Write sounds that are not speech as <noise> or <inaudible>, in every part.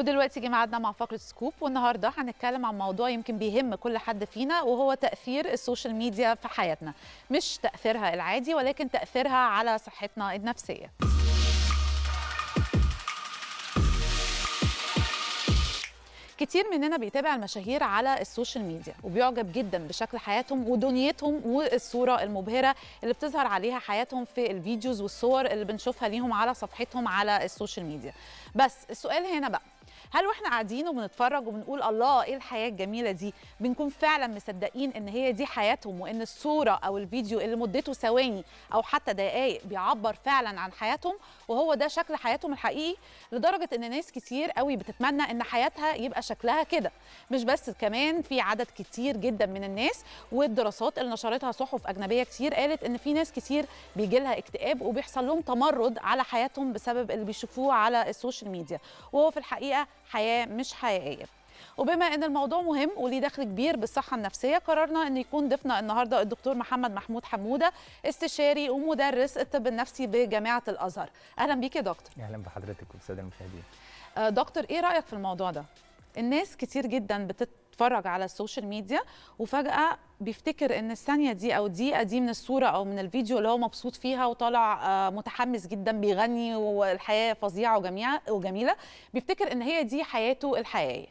ودلوقتي جه ميعادنا مع فقره سكوب والنهارده هنتكلم عن موضوع يمكن بيهم كل حد فينا وهو تاثير السوشيال ميديا في حياتنا مش تاثيرها العادي ولكن تاثيرها على صحتنا النفسيه كتير مننا بيتابع المشاهير على السوشيال ميديا وبيعجب جدا بشكل حياتهم ودنيتهم والصوره المبهره اللي بتظهر عليها حياتهم في الفيديوز والصور اللي بنشوفها ليهم على صفحتهم على السوشيال ميديا بس السؤال هنا بقى هل واحنا قاعدين وبنتفرج وبنقول الله ايه الحياه الجميله دي بنكون فعلا مصدقين ان هي دي حياتهم وان الصوره او الفيديو اللي مدته ثواني او حتى دقائق بيعبر فعلا عن حياتهم وهو ده شكل حياتهم الحقيقي لدرجه ان ناس كتير قوي بتتمنى ان حياتها يبقى شكلها كده مش بس كمان في عدد كتير جدا من الناس والدراسات اللي نشرتها صحف اجنبيه كتير قالت ان في ناس كتير بيجي لها اكتئاب وبيحصل لهم تمرد على حياتهم بسبب اللي بيشوفوه على السوشيال ميديا وهو في الحقيقه حياه مش حقيقيه وبما ان الموضوع مهم وليه دخل كبير بالصحه النفسيه قررنا ان يكون ضيفنا النهارده الدكتور محمد محمود حموده استشاري ومدرس الطب النفسي بجامعه الازهر اهلا بيك يا دكتور اهلا بحضرتك والساده المشاهدين آه، دكتور ايه رايك في الموضوع ده الناس كتير جدا بتت بيتفرج على السوشيال ميديا وفجاه بيفتكر ان الثانيه دي او الدقيقه دي من الصوره او من الفيديو اللي هو مبسوط فيها وطالع آه، متحمس جدا بيغني والحياه فظيعه وجميله وجميله بيفتكر ان هي دي حياته الحقيقيه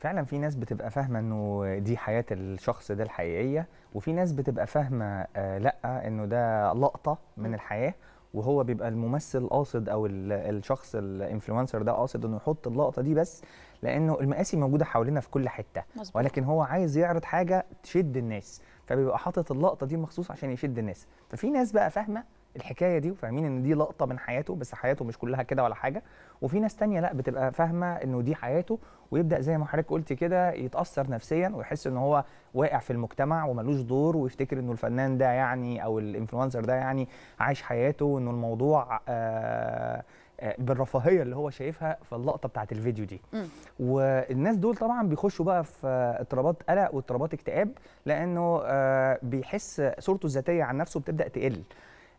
فعلا في ناس بتبقى فاهمه انه دي حياه الشخص ده الحقيقيه وفي ناس بتبقى فاهمه آه لا انه ده لقطه من الحياه وهو بيبقى الممثل قاصد او الشخص الانفلونسر ده قاصد انه يحط اللقطه دي بس لانه المقاسي موجوده حوالينا في كل حته مزبوط. ولكن هو عايز يعرض حاجه تشد الناس فبيبقى حاطط اللقطه دي مخصوص عشان يشد الناس ففي ناس بقى فاهمه الحكايه دي وفاهمين ان دي لقطه من حياته بس حياته مش كلها كده ولا حاجه وفي ناس تانية لا بتبقى فاهمه انه دي حياته ويبدا زي ما حضرتك قلتي كده يتاثر نفسيا ويحس ان هو واقع في المجتمع وملوش دور ويفتكر انه الفنان ده يعني او الانفلونسر ده يعني عايش حياته وانه الموضوع آه, آه، بالرفاهيه اللي هو شايفها في اللقطه بتاعت الفيديو دي م. والناس دول طبعا بيخشوا بقى في اضطرابات قلق واضطرابات اكتئاب لانه آه، بيحس صورته الذاتيه عن نفسه بتبدا تقل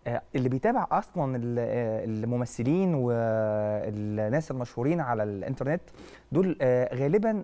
آه، اللي بيتابع اصلا آه، الممثلين والناس المشهورين على الانترنت دول آه، غالبا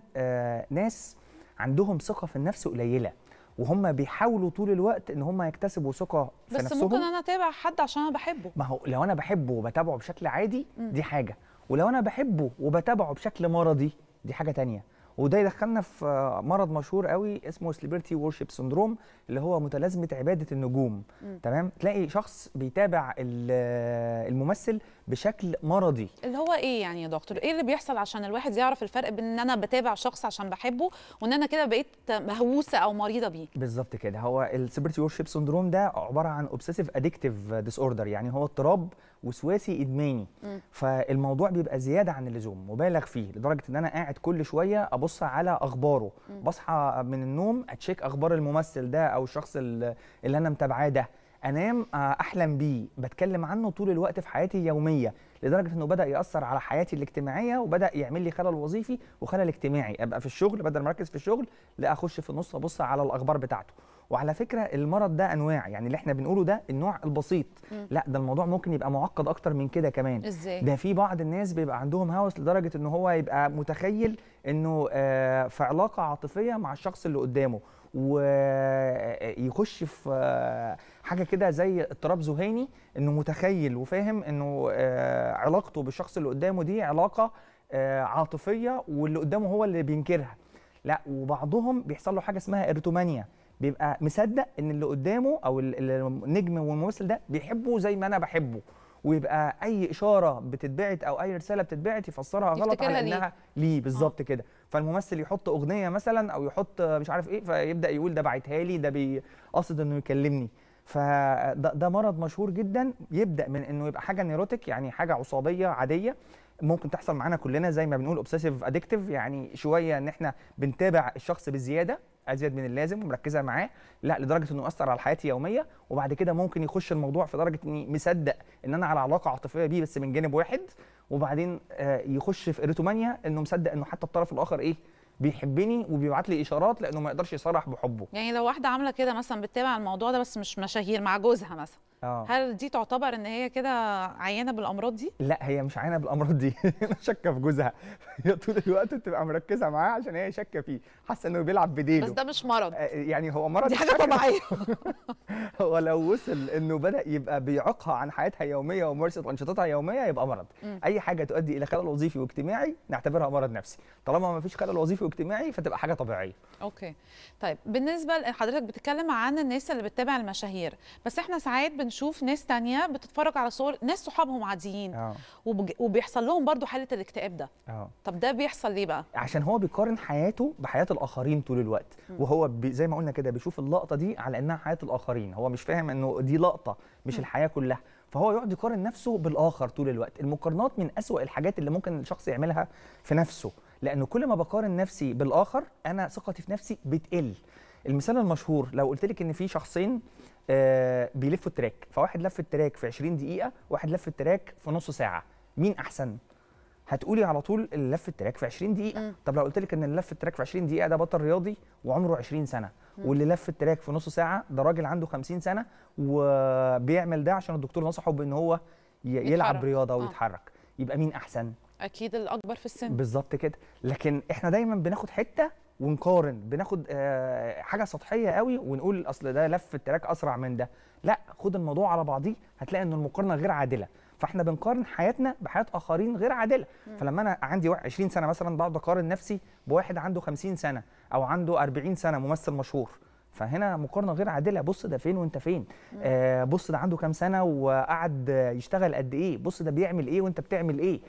ناس عندهم ثقه في النفس قليله وهم بيحاولوا طول الوقت ان هم يكتسبوا ثقه في بس نفسهم بس ممكن انا اتابع حد عشان انا بحبه ما هو لو انا بحبه وبتابعه بشكل عادي دي حاجه ولو انا بحبه وبتابعه بشكل مرضي دي حاجه تانية وده يدخلنا في مرض مشهور قوي اسمه سليبرتي وورشيب سندروم اللي هو متلازمه عباده النجوم م. تمام تلاقي شخص بيتابع الممثل بشكل مرضي اللي هو ايه يعني يا دكتور ايه اللي بيحصل عشان الواحد يعرف الفرق بين ان انا بتابع شخص عشان بحبه وان انا كده بقيت مهووسه او مريضه بيه بالظبط كده هو السليبرتي وورشيب سندروم ده عباره عن اوبسيسيف اديكتيف ديس اوردر يعني هو اضطراب وسواسي ادماني فالموضوع بيبقى زياده عن اللزوم مبالغ فيه لدرجه ان انا قاعد كل شويه ابص على اخباره بصحى من النوم اتشيك اخبار الممثل ده او الشخص اللي انا متابعاه ده انام آه، احلم بيه بتكلم عنه طول الوقت في حياتي اليوميه لدرجه انه بدا ياثر على حياتي الاجتماعيه وبدا يعمل لي خلل وظيفي وخلل اجتماعي ابقى في الشغل بدل ما اركز في الشغل لا اخش في النص ابص على الاخبار بتاعته وعلى فكره المرض ده انواع يعني اللي احنا بنقوله ده النوع البسيط مم. لا ده الموضوع ممكن يبقى معقد اكتر من كده كمان إزاي؟ ده في بعض الناس بيبقى عندهم هوس لدرجه ان هو يبقى متخيل انه آه في علاقه عاطفيه مع الشخص اللي قدامه ويخش في آه، حاجه كده زي اضطراب ذهاني انه متخيل وفاهم انه آه، علاقته بالشخص اللي قدامه دي علاقه آه، عاطفيه واللي قدامه هو اللي بينكرها لا وبعضهم بيحصل له حاجه اسمها ارتومانيا بيبقى مصدق ان اللي قدامه او النجم والممثل ده بيحبه زي ما انا بحبه ويبقى اي اشاره بتتبعت او اي رساله بتتبعت يفسرها غلط على انها ليه آه. بالظبط آه. كده فالممثل يحط اغنيه مثلا او يحط مش عارف ايه فيبدا يقول ده بعتها لي ده قاصد انه يكلمني فده ده مرض مشهور جدا يبدا من انه يبقى حاجه نيروتيك يعني حاجه عصابيه عاديه ممكن تحصل معانا كلنا زي ما بنقول اوبسيسيف اديكتيف يعني شويه ان احنا بنتابع الشخص بزياده ازيد من اللازم ومركزه معاه لا لدرجه انه اثر على حياتي يوميه وبعد كده ممكن يخش الموضوع في درجه اني مصدق ان انا على علاقه عاطفيه بيه بس من جانب واحد وبعدين آه، يخش في اريتومانيا انه مصدق انه حتى الطرف الاخر ايه بيحبني وبيبعت لي اشارات لانه ما يقدرش يصرح بحبه يعني لو واحده عامله كده مثلا بتتابع الموضوع ده بس مش مشاهير مع جوزها مثلا أوه. هل دي تعتبر ان هي كده عيانه بالامراض دي لا هي مش عيانه بالامراض دي <laughs> انا شاكه في جوزها <laughs> هي طول الوقت بتبقى مركزه معاه عشان هي شاكه فيه حاسه انه بيلعب بديله بس ده مش مرض آه، يعني هو مرض دي حاجه طبيعيه <laughs> هو لو وصل انه بدا يبقى بيعيقها عن حياتها يوميه وممارسه انشطتها يوميه يبقى مرض م. اي حاجه تؤدي الى خلل وظيفي واجتماعي نعتبرها مرض نفسي طالما ما فيش خلل وظيفي واجتماعي فتبقى حاجه طبيعيه اوكي طيب بالنسبه لحضرتك بتتكلم عن الناس اللي بتتابع المشاهير بس احنا ساعات بن بنشوف ناس تانية بتتفرج على صور ناس صحابهم عاديين أوه. وبيحصل لهم برضو حاله الاكتئاب ده أوه. طب ده بيحصل ليه بقى عشان هو بيقارن حياته بحياه الاخرين طول الوقت م. وهو بي... زي ما قلنا كده بيشوف اللقطه دي على انها حياه الاخرين هو مش فاهم انه دي لقطه مش م. الحياه كلها فهو يقعد يقارن نفسه بالاخر طول الوقت المقارنات من أسوأ الحاجات اللي ممكن الشخص يعملها في نفسه لانه كل ما بقارن نفسي بالاخر انا ثقتي في نفسي بتقل المثال المشهور لو قلت لك ان في شخصين آه، بيلفوا التراك فواحد لف التراك في 20 دقيقه واحد لف التراك في نص ساعه مين احسن هتقولي على طول اللي لف التراك في 20 دقيقه م. طب لو قلت لك ان اللي لف التراك في 20 دقيقه ده بطل رياضي وعمره 20 سنه م. واللي لف التراك في نص ساعه ده راجل عنده 50 سنه وبيعمل ده عشان الدكتور نصحه بان هو يلعب يتحرك. رياضه آه. ويتحرك آه. يبقى مين احسن اكيد الاكبر في السن بالظبط كده لكن احنا دايما بناخد حته ونقارن بناخد آه، حاجه سطحيه قوي ونقول اصل ده لف التراك اسرع من ده لا خد الموضوع على بعضيه هتلاقي ان المقارنه غير عادله فاحنا بنقارن حياتنا بحياه اخرين غير عادله مم. فلما انا عندي 20 سنه مثلا بقعد اقارن نفسي بواحد عنده 50 سنه او عنده 40 سنه ممثل مشهور فهنا مقارنه غير عادله بص ده فين وانت فين آه بص ده عنده كام سنه وقعد يشتغل قد ايه بص ده بيعمل ايه وانت بتعمل ايه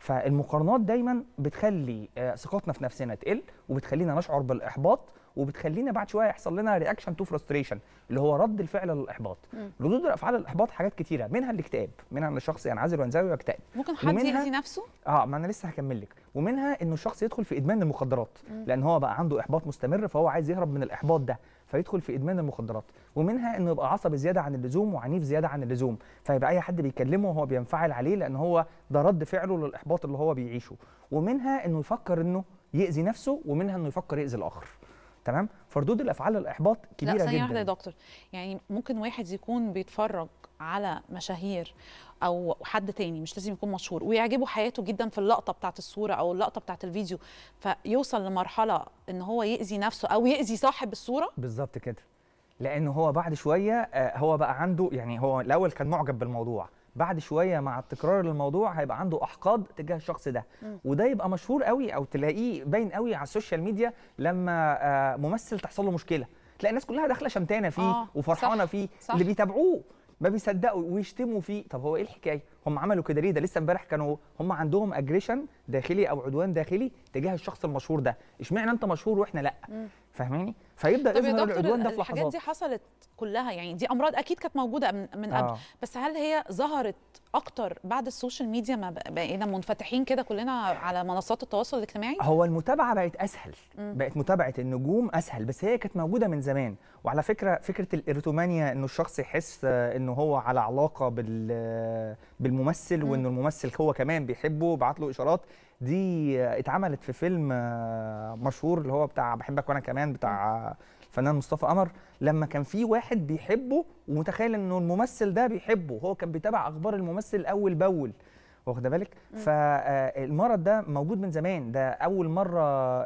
فالمقارنات دايما بتخلي آه، ثقتنا في نفسنا تقل وبتخلينا نشعر بالاحباط وبتخلينا بعد شويه يحصل لنا رياكشن تو فرستريشن اللي هو رد الفعل للاحباط ردود الافعال الاحباط حاجات كتيره منها الاكتئاب منها ان الشخص ينعزل يعني وينزوي ويكتئب ممكن حد يأذي نفسه اه ما انا لسه هكمل لك ومنها انه الشخص يدخل في ادمان المخدرات مم. لان هو بقى عنده احباط مستمر فهو عايز يهرب من الاحباط ده فيدخل في ادمان المخدرات ومنها انه يبقى عصبي زياده عن اللزوم وعنيف زياده عن اللزوم فيبقى اي حد بيكلمه هو بينفعل عليه لان هو ده رد فعله للاحباط اللي هو بيعيشه ومنها انه يفكر انه يأذي نفسه ومنها انه يفكر يأذي الاخر تمام فردود الافعال الاحباط كبيره لا ثانية واحده يا دكتور يعني ممكن واحد يكون بيتفرج على مشاهير او حد تاني مش لازم يكون مشهور ويعجبه حياته جدا في اللقطه بتاعه الصوره او اللقطه بتاعه الفيديو فيوصل لمرحله ان هو ياذي نفسه او ياذي صاحب الصوره بالظبط كده لان هو بعد شويه آه، هو بقى عنده يعني هو الاول كان معجب بالموضوع بعد شويه مع التكرار للموضوع هيبقى عنده احقاد تجاه الشخص ده وده يبقى مشهور قوي او تلاقيه باين قوي على السوشيال ميديا لما آه، ممثل تحصل له مشكله تلاقي الناس كلها داخله شمتانه فيه آه وفرحانه صح فيه صح اللي بيتابعوه ما بيصدقوا ويشتموا فيه طب هو ايه الحكايه هم عملوا كده ليه ده لسه امبارح كانوا هم عندهم اجريشن داخلي او عدوان داخلي تجاه الشخص المشهور ده اشمعنى انت مشهور واحنا لا فاهماني فيبدا طيب يظهر العدوان ده في لحظات الحاجات دي حصلت كلها يعني دي امراض اكيد كانت موجوده من قبل آه. بس هل هي ظهرت اكتر بعد السوشيال ميديا ما بقينا منفتحين كده كلنا على منصات التواصل الاجتماعي هو المتابعه بقت اسهل م. بقت متابعه النجوم اسهل بس هي كانت موجوده من زمان وعلى فكره فكره الارتومانيا انه الشخص يحس انه هو على علاقه بال بالممثل وانه الممثل هو كمان بيحبه وبعت له اشارات دي اتعملت في فيلم آه، مشهور اللي هو بتاع بحبك وانا كمان بتاع الفنان مصطفى قمر لما كان في واحد بيحبه ومتخيل انه الممثل ده بيحبه هو كان بيتابع اخبار الممثل اول باول واخد بالك فالمرض آه، ده موجود من زمان ده اول مره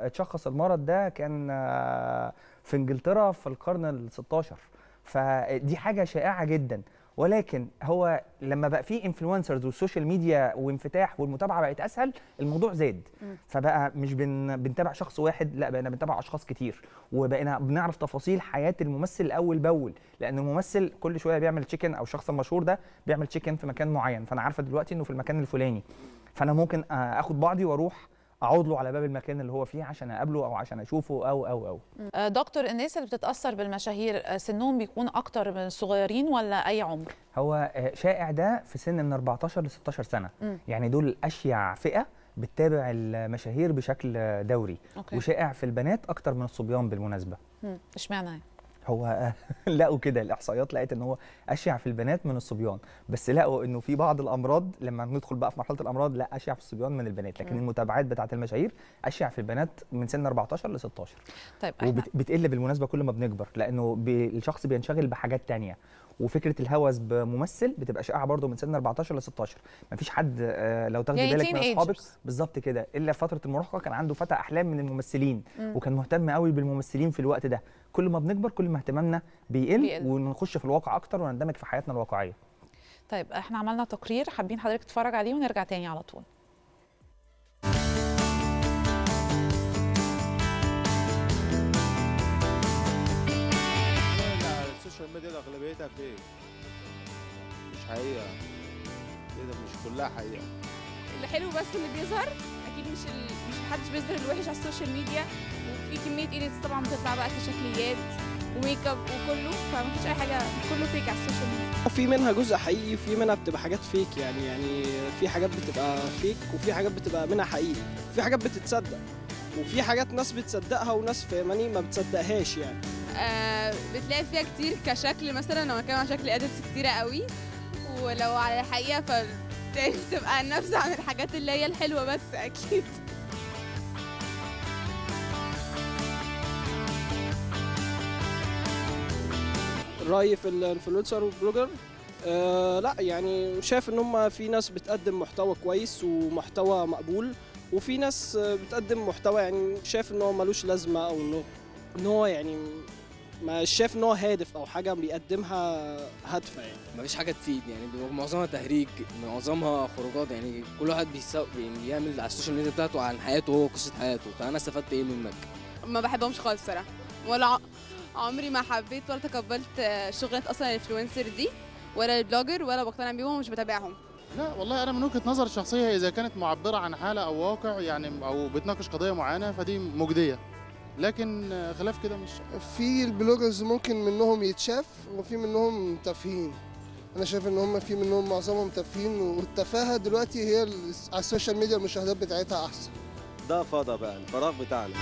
اتشخص المرض ده كان آه، في انجلترا في القرن ال 16 فدي حاجه شائعه جدا ولكن هو لما بقى في انفلونسرز والسوشيال ميديا وانفتاح والمتابعه بقت اسهل الموضوع زاد فبقى مش بن بنتابع شخص واحد لا بقينا بنتابع اشخاص كتير وبقينا بنعرف تفاصيل حياه الممثل اول باول لان الممثل كل شويه بيعمل تشيكن او الشخص المشهور ده بيعمل تشيكن في مكان معين فانا عارفه دلوقتي انه في المكان الفلاني فانا ممكن آه، اخد بعضي واروح اعود له على باب المكان اللي هو فيه عشان اقابله او عشان اشوفه او او او آه، دكتور الناس اللي بتتاثر بالمشاهير آه، سنهم بيكون اكتر من الصغيرين ولا اي عمر هو آه، شائع ده في سن من 14 ل 16 سنه م. يعني دول اشيع فئه بتتابع المشاهير بشكل دوري أوكي. وشائع في البنات اكتر من الصبيان بالمناسبه اشمعنى يعني هو <laughs> لقوا كده الاحصائيات لقت ان هو اشيع في البنات من الصبيان بس لقوا انه في بعض الامراض لما ندخل بقى في مرحله الامراض لا اشيع في الصبيان من البنات لكن المتابعات بتاعه المشاهير اشيع في البنات من سن 14 ل 16 طيب وبتقل بالمناسبه كل ما بنكبر لانه الشخص بينشغل بحاجات تانية وفكره الهوس بممثل بتبقى شائعه برضه من سن 14 ل 16 مفيش حد آه، لو تاخدي يعني بالك من اصحابك بالظبط كده الا في فتره المراهقه كان عنده فتى احلام من الممثلين وكان مهتم قوي بالممثلين في الوقت ده كل ما بنكبر كل ما اهتمامنا بيقل, بيقل. ونخش في الواقع اكتر ونندمج في حياتنا الواقعيه طيب احنا عملنا تقرير حابين حضرتك تتفرج عليه ونرجع تاني على طول السوشيال ميديا اغلبيتها فيك مش حقيقه كده إيه مش كلها حقيقه الحلو بس اللي بيظهر اكيد مش ال... مش محدش بيظهر الوحش على السوشيال ميديا وفي كميه ايديتس طبعا بتطلع بقى كشكليات وميك اب وكله فمفيش اي حاجه كله فيك على السوشيال ميديا في منها جزء حقيقي وفي منها بتبقى حاجات فيك يعني يعني في حاجات بتبقى فيك وفي حاجات بتبقى منها حقيقي في حاجات بتتصدق وفي حاجات ناس بتصدقها وناس فاهماني ما بتصدقهاش يعني آه بتلاقي فيها كتير كشكل مثلا هو كان شكل اديتس كتيره قوي ولو على الحقيقه ف تبقى عن النبذة عن الحاجات اللي هي الحلوة بس أكيد رأيي في الانفلونسر والبلوجر آه لا يعني شايف ان هم في ناس بتقدم محتوى كويس ومحتوى مقبول وفي ناس بتقدم محتوى يعني شايف ان هو ملوش لازمه او انه ان هو يعني مش شايف ان هو هادف او حاجه بيقدمها هادفه يعني مفيش حاجه تفيد يعني معظمها تهريج معظمها خروجات يعني كل واحد يعني بيعمل على السوشيال ميديا بتاعته عن حياته هو قصه حياته فانا استفدت ايه منك ما بحبهمش خالص صراحه ولا عمري ما حبيت ولا تقبلت شغلات اصلا الانفلونسر دي ولا البلوجر ولا بقتنع بيهم ومش بتابعهم لا والله انا من وجهه نظر شخصيه اذا كانت معبره عن حاله او واقع يعني او بتناقش قضيه معينه فدي مجديه لكن خلاف كده مش في البلوجرز ممكن منهم يتشاف وفي منهم تافهين انا شايف ان هم في منهم معظمهم تافهين والتفاهه دلوقتي هي على السوشيال ميديا المشاهدات بتاعتها احسن ده فضا بقى الفراغ بتاعنا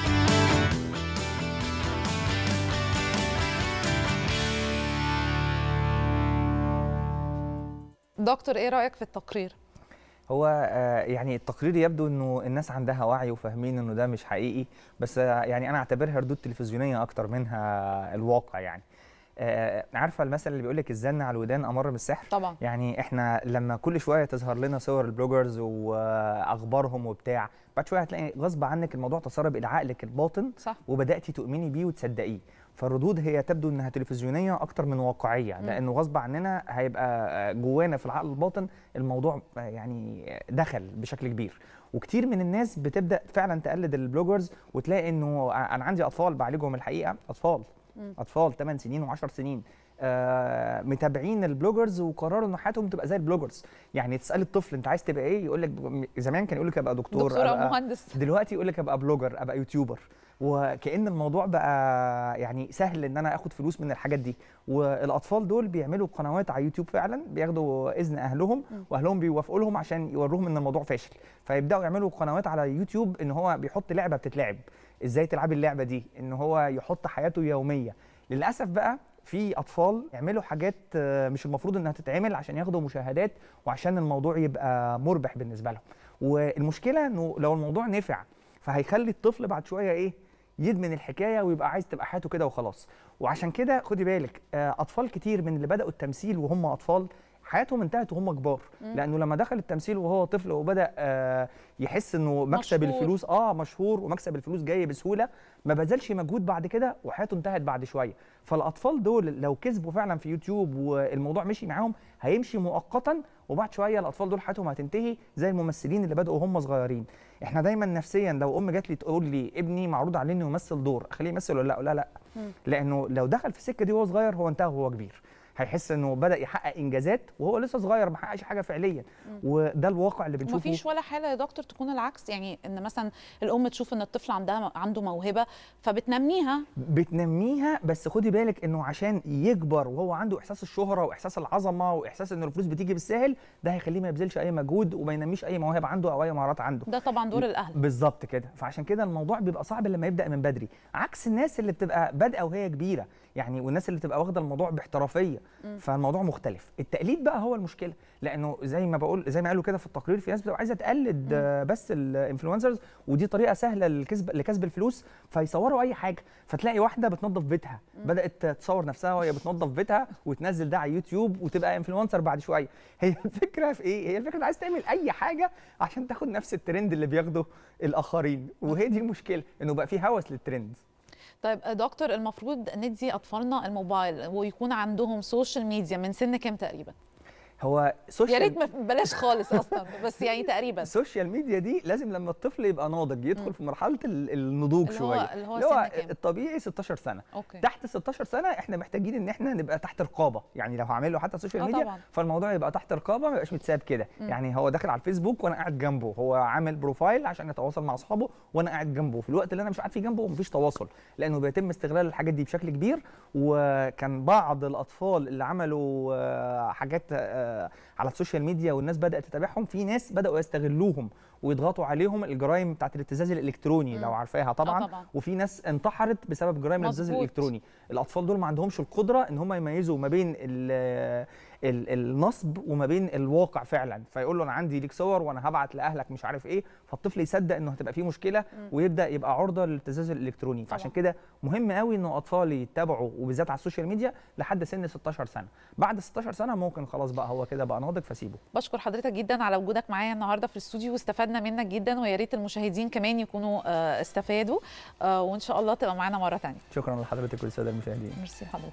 دكتور ايه رايك في التقرير هو آه، يعني التقرير يبدو انه الناس عندها وعي وفاهمين انه ده مش حقيقي بس آه، يعني انا اعتبرها ردود تلفزيونيه اكتر منها الواقع يعني آه، عارفه المثل اللي بيقول لك الزن على الودان امر بالسحر طبعا يعني احنا لما كل شويه تظهر لنا صور البلوجرز واخبارهم وبتاع بعد شويه هتلاقي غصب عنك الموضوع تسرب الى عقلك الباطن صح. وبداتي تؤمني بيه وتصدقيه فالردود هي تبدو انها تلفزيونيه اكتر من واقعيه لانه غصب عننا هيبقى جوانا في العقل الباطن الموضوع يعني دخل بشكل كبير وكتير من الناس بتبدا فعلا تقلد البلوجرز وتلاقي انه انا عندي اطفال بعالجهم الحقيقه اطفال اطفال 8 سنين و10 سنين آه متابعين البلوجرز وقرروا ان حياتهم تبقى زي البلوجرز يعني تسال الطفل انت عايز تبقى ايه يقول لك زمان كان يقول لك ابقى دكتور, دكتور او مهندس دلوقتي يقول لك ابقى بلوجر ابقى يوتيوبر وكان الموضوع بقى يعني سهل ان انا اخد فلوس من الحاجات دي والاطفال دول بيعملوا قنوات على يوتيوب فعلا بياخدوا اذن اهلهم واهلهم بيوافقوا لهم عشان يوروهم ان الموضوع فاشل فيبداوا يعملوا قنوات على يوتيوب ان هو بيحط لعبه بتتلعب ازاي تلعبي اللعبه دي ان هو يحط حياته يوميه للاسف بقى في اطفال يعملوا حاجات مش المفروض انها تتعمل عشان ياخدوا مشاهدات وعشان الموضوع يبقى مربح بالنسبه لهم والمشكله انه لو الموضوع نفع فهيخلي الطفل بعد شويه ايه يدمن الحكايه ويبقى عايز تبقى حياته كده وخلاص وعشان كده خدي بالك آه، اطفال كتير من اللي بداوا التمثيل وهم اطفال حياتهم انتهت وهم كبار لانه لما دخل التمثيل وهو طفل وبدا آه، يحس انه مكسب مشهور. الفلوس اه مشهور ومكسب الفلوس جاي بسهوله ما بذلش مجهود بعد كده وحياته انتهت بعد شويه فالاطفال دول لو كسبوا فعلا في يوتيوب والموضوع مشي معاهم هيمشي مؤقتا وبعد شويه الاطفال دول حياتهم هتنتهي زي الممثلين اللي بداوا هم صغيرين احنا دايما نفسيا لو ام جات لي تقول لي ابني معروض عليه انه يمثل دور اخليه يمثل ولا لا لا لا لانه لو دخل في السكه دي وهو صغير هو انتهى وهو كبير هيحس انه بدا يحقق انجازات وهو لسه صغير ما حققش حاجه فعليا وده الواقع اللي بنشوفه مفيش ولا حاله يا دكتور تكون العكس يعني ان مثلا الام تشوف ان الطفل عندها عنده موهبه فبتنميها بتنميها بس خدي بالك انه عشان يكبر وهو عنده احساس الشهره واحساس العظمه واحساس ان الفلوس بتيجي بالسهل ده هيخليه ما يبذلش اي مجهود وما ينميش اي موهبه عنده او اي مهارات عنده ده طبعا دور الاهل بالظبط كده فعشان كده الموضوع بيبقى صعب لما يبدا من بدري عكس الناس اللي بتبقى بادئه وهي كبيره يعني والناس اللي تبقى واخده الموضوع باحترافيه فالموضوع مختلف التقليد بقى هو المشكله لانه زي ما بقول زي ما قالوا كده في التقرير في ناس بتبقى عايزه تقلد بس الانفلونسرز ودي طريقه سهله لكسب لكسب الفلوس فيصوروا اي حاجه فتلاقي واحده بتنظف بيتها بدات تصور نفسها وهي بتنظف بيتها وتنزل ده على يوتيوب وتبقى انفلونسر بعد شويه هي الفكره في ايه هي الفكره عايز تعمل اي حاجه عشان تاخد نفس الترند اللي بياخده الاخرين وهي دي المشكله انه بقى في هوس للترند طيب دكتور المفروض ندي اطفالنا الموبايل ويكون عندهم سوشيال ميديا من سن كام تقريبا هو سوشيال يا ريت بلاش خالص اصلا بس يعني تقريبا السوشيال ميديا دي لازم لما الطفل يبقى ناضج يدخل م. في مرحله النضوج اللي شويه هو اللي هو, اللي هو الطبيعي 16 سنه أوكي. تحت 16 سنه احنا محتاجين ان احنا نبقى تحت رقابه يعني لو هعمل له حتى سوشيال آه، ميديا طبعا. فالموضوع يبقى تحت رقابه ما يبقاش متساب كده يعني هو داخل على الفيسبوك وانا قاعد جنبه هو عامل بروفايل عشان يتواصل مع اصحابه وانا قاعد جنبه في الوقت اللي انا مش قاعد فيه جنبه مفيش تواصل لانه بيتم استغلال الحاجات دي بشكل كبير وكان بعض الاطفال اللي عملوا آه، حاجات آه، uh, على السوشيال ميديا والناس بدات تتابعهم في ناس بداوا يستغلوهم ويضغطوا عليهم الجرائم بتاعت الابتزاز الالكتروني لو عارفاها آه، طبعا, طبعا وفي ناس انتحرت بسبب جرائم الابتزاز الالكتروني الاطفال دول ما عندهمش القدره ان هم يميزوا ما بين الـ الـ النصب وما بين الواقع فعلا فيقول له انا عندي ليك صور وانا هبعت لاهلك مش عارف ايه فالطفل يصدق انه هتبقى فيه مشكله ويبدا يبقى عرضه للابتزاز الالكتروني فعشان كده مهم قوي انه اطفال يتابعوا وبالذات على السوشيال ميديا لحد سن 16 سنه بعد 16 سنه ممكن خلاص بقى هو كده بقى حضرتك فسيبه بشكر حضرتك جدا على وجودك معايا النهارده في الاستوديو واستفدنا منك جدا ويا ريت المشاهدين كمان يكونوا آه، استفادوا آه، وان شاء الله تبقى معانا مره ثانيه شكرا لحضرتك والساده المشاهدين ميرسي حضرتك